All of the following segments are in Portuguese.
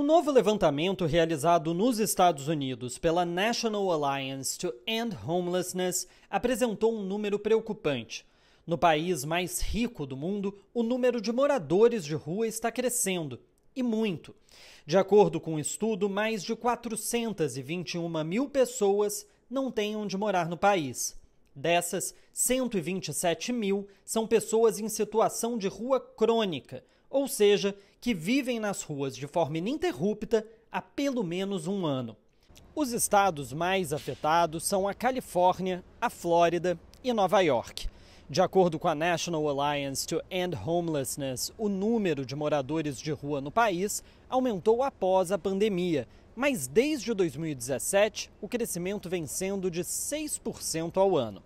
Um novo levantamento realizado nos Estados Unidos pela National Alliance to End Homelessness apresentou um número preocupante. No país mais rico do mundo, o número de moradores de rua está crescendo, e muito. De acordo com o um estudo, mais de 421 mil pessoas não têm onde morar no país. Dessas, 127 mil são pessoas em situação de rua crônica, ou seja, que vivem nas ruas de forma ininterrupta há pelo menos um ano. Os estados mais afetados são a Califórnia, a Flórida e Nova York. De acordo com a National Alliance to End Homelessness, o número de moradores de rua no país aumentou após a pandemia, mas desde 2017, o crescimento vem sendo de 6% ao ano.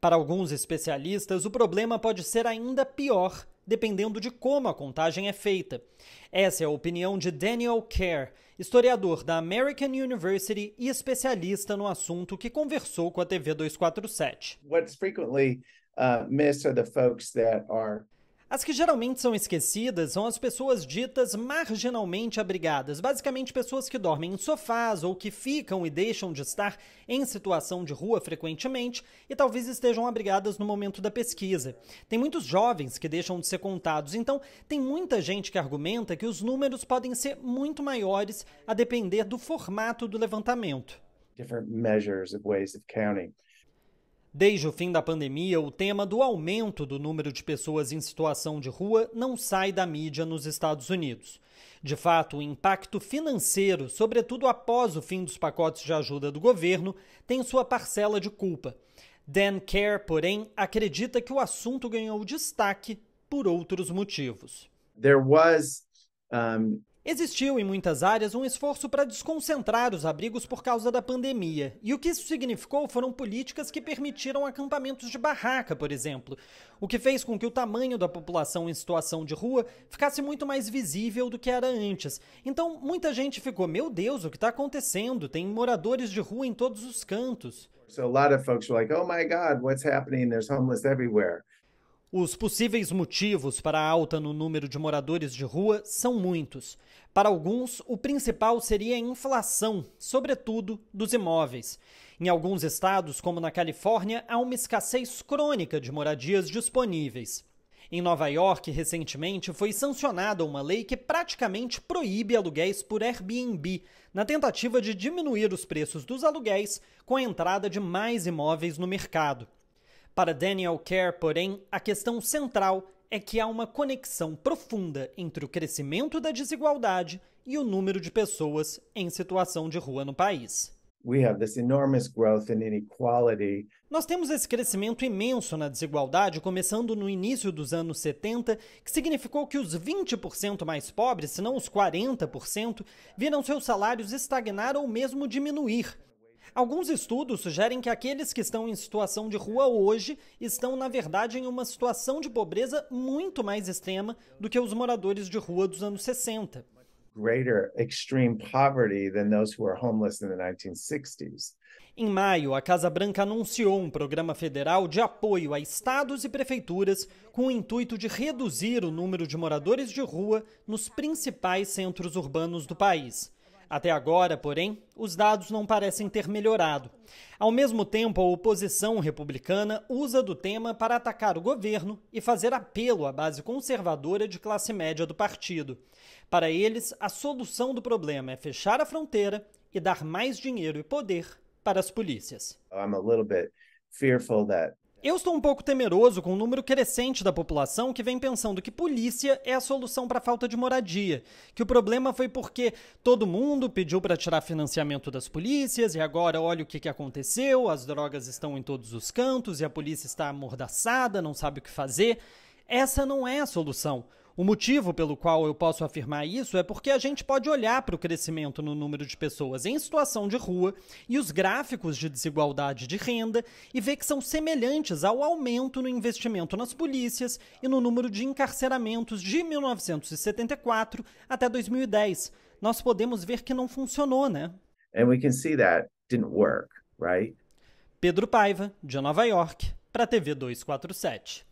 Para alguns especialistas, o problema pode ser ainda pior, dependendo de como a contagem é feita. Essa é a opinião de Daniel Kerr, historiador da American University e especialista no assunto que conversou com a TV 247. What's frequently uh, missed are the folks that are as que geralmente são esquecidas são as pessoas ditas marginalmente abrigadas, basicamente pessoas que dormem em sofás ou que ficam e deixam de estar em situação de rua frequentemente e talvez estejam abrigadas no momento da pesquisa. Tem muitos jovens que deixam de ser contados, então tem muita gente que argumenta que os números podem ser muito maiores a depender do formato do levantamento. Different measures of ways of counting. Desde o fim da pandemia, o tema do aumento do número de pessoas em situação de rua não sai da mídia nos Estados Unidos. De fato, o impacto financeiro, sobretudo após o fim dos pacotes de ajuda do governo, tem sua parcela de culpa. Dan Kerr, porém, acredita que o assunto ganhou destaque por outros motivos. There was um, Existiu em muitas áreas um esforço para desconcentrar os abrigos por causa da pandemia, e o que isso significou foram políticas que permitiram acampamentos de barraca, por exemplo, o que fez com que o tamanho da população em situação de rua ficasse muito mais visível do que era antes. Então, muita gente ficou: meu Deus, o que está acontecendo? Tem moradores de rua em todos os cantos. So a lot of folks were like, oh my God, what's happening? There's homeless everywhere. Os possíveis motivos para a alta no número de moradores de rua são muitos. Para alguns, o principal seria a inflação, sobretudo dos imóveis. Em alguns estados, como na Califórnia, há uma escassez crônica de moradias disponíveis. Em Nova York, recentemente, foi sancionada uma lei que praticamente proíbe aluguéis por Airbnb, na tentativa de diminuir os preços dos aluguéis com a entrada de mais imóveis no mercado. Para Daniel Kerr, porém, a questão central é que há uma conexão profunda entre o crescimento da desigualdade e o número de pessoas em situação de rua no país. Nós temos esse crescimento imenso na desigualdade, começando no início dos anos 70, que significou que os 20% mais pobres, se não os 40%, viram seus salários estagnar ou mesmo diminuir. Alguns estudos sugerem que aqueles que estão em situação de rua hoje estão, na verdade, em uma situação de pobreza muito mais extrema do que os moradores de rua dos anos 60. Em maio, a Casa Branca anunciou um programa federal de apoio a estados e prefeituras com o intuito de reduzir o número de moradores de rua nos principais centros urbanos do país. Até agora, porém, os dados não parecem ter melhorado. Ao mesmo tempo, a oposição republicana usa do tema para atacar o governo e fazer apelo à base conservadora de classe média do partido. Para eles, a solução do problema é fechar a fronteira e dar mais dinheiro e poder para as polícias. I'm a little bit fearful that eu estou um pouco temeroso com o número crescente da população que vem pensando que polícia é a solução para a falta de moradia, que o problema foi porque todo mundo pediu para tirar financiamento das polícias e agora olha o que, que aconteceu, as drogas estão em todos os cantos e a polícia está amordaçada, não sabe o que fazer. Essa não é a solução. O motivo pelo qual eu posso afirmar isso é porque a gente pode olhar para o crescimento no número de pessoas em situação de rua e os gráficos de desigualdade de renda e ver que são semelhantes ao aumento no investimento nas polícias e no número de encarceramentos de 1974 até 2010. Nós podemos ver que não funcionou, né? And we can see that didn't work, right? Pedro Paiva, de Nova York, para a TV 247.